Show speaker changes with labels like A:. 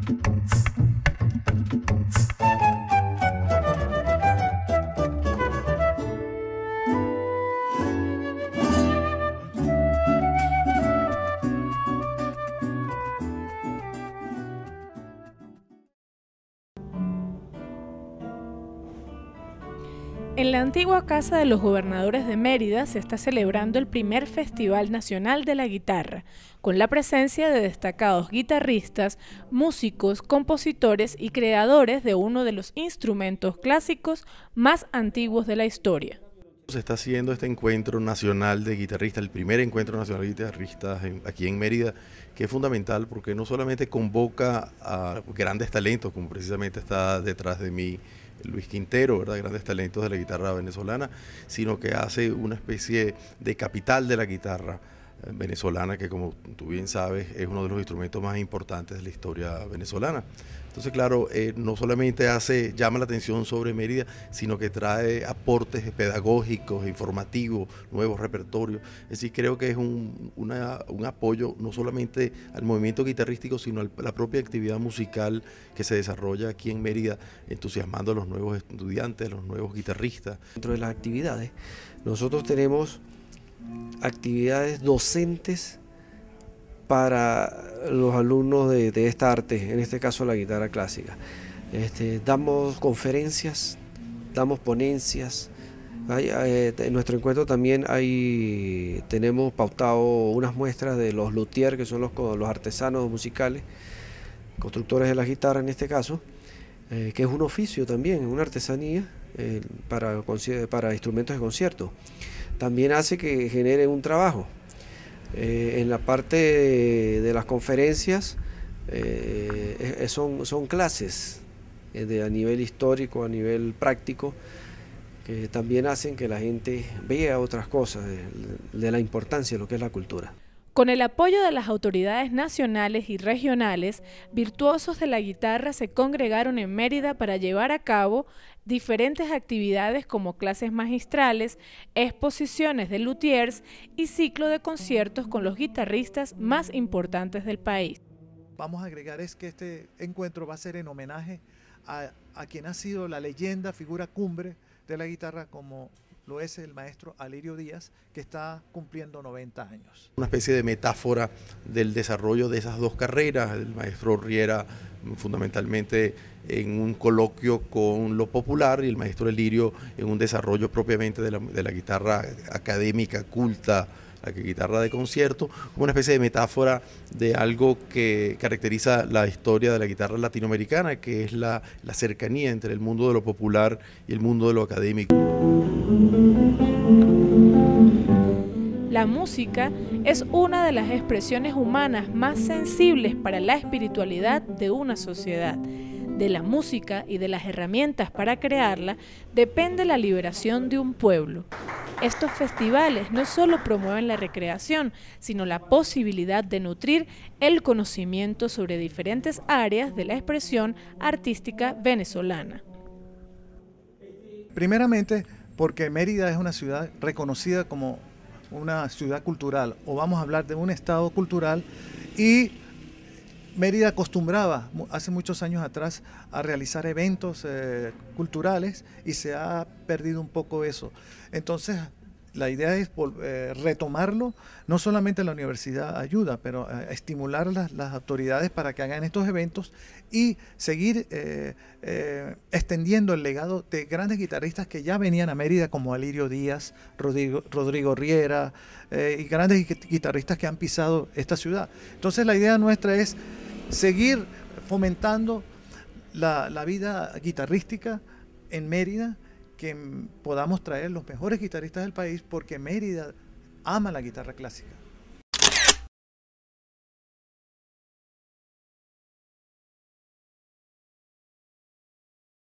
A: Thanks. En la antigua Casa de los Gobernadores de Mérida se está celebrando el primer Festival Nacional de la Guitarra, con la presencia de destacados guitarristas, músicos, compositores y creadores de uno de los instrumentos clásicos más antiguos de la historia.
B: Se está haciendo este encuentro nacional de guitarristas, el primer encuentro nacional de guitarristas aquí en Mérida, que es fundamental porque no solamente convoca a grandes talentos, como precisamente está detrás de mí Luis Quintero, ¿verdad? grandes talentos de la guitarra venezolana, sino que hace una especie de capital de la guitarra venezolana, que como tú bien sabes es uno de los instrumentos más importantes de la historia venezolana. Entonces, claro, eh, no solamente hace, llama la atención sobre Mérida, sino que trae aportes pedagógicos, informativos, nuevos repertorios. Es decir, creo que es un, un apoyo no solamente al movimiento guitarrístico, sino a la propia actividad musical que se desarrolla aquí en Mérida, entusiasmando a los nuevos
C: estudiantes, a los nuevos guitarristas. Dentro de las actividades, nosotros tenemos actividades docentes para los alumnos de, esta arte, en este caso la guitarra clásica. Este, damos conferencias, damos ponencias. Eh, en nuestro encuentro también hay, tenemos pautado unas muestras de los luthier, que son los, artesanos musicales, constructores de la guitarra en este caso, eh, que es un oficio también, una artesanía eh, para, para instrumentos de concierto también hace que genere un trabajo. Eh, en la parte de, las conferencias eh, son, clases eh, de, a nivel histórico, a nivel práctico, que también hacen que la gente vea otras cosas de la importancia de lo que es la cultura.
A: Con el apoyo de las autoridades nacionales y regionales, virtuosos de la guitarra se congregaron en Mérida para llevar a cabo diferentes actividades como clases magistrales, exposiciones de luthiers y ciclo de conciertos con los guitarristas más importantes del país.
D: Vamos a agregar es que este encuentro va a ser en homenaje a quien ha sido la leyenda, figura cumbre de la guitarra como lo es el maestro Alirio Díaz, que está cumpliendo 90 años.
B: Una especie de metáfora del desarrollo de esas dos carreras, el maestro Riera fundamentalmente en un coloquio con lo popular y el maestro Alirio en un desarrollo propiamente de la, de la guitarra académica, culta, la guitarra de concierto, una especie de metáfora de algo que caracteriza la historia de la guitarra latinoamericana, que es la, la cercanía entre el mundo de lo popular y el mundo de lo académico.
A: La música es una de las expresiones humanas más sensibles para la espiritualidad de una sociedad de la música y de las herramientas para crearla depende la liberación de un pueblo. Estos festivales no solo promueven la recreación, sino la posibilidad de nutrir el conocimiento sobre diferentes áreas de la expresión artística venezolana.
D: Primeramente, porque Mérida es una ciudad reconocida como una ciudad cultural, o vamos a hablar de un estado cultural, y Mérida acostumbraba hace muchos años atrás a realizar eventos eh, culturales y se ha perdido un poco eso. Entonces, la idea es eh, retomarlo, no solamente la universidad ayuda, pero eh, estimular las, las, autoridades para que hagan estos eventos y seguir extendiendo el legado de grandes guitarristas que ya venían a Mérida, como Alirio Díaz, Rodrigo, Rodrigo Riera, y grandes guitarristas que han pisado esta ciudad. Entonces la idea nuestra es seguir fomentando la, vida guitarrística en Mérida, que podamos traer los mejores guitarristas del país, porque Mérida ama la guitarra clásica.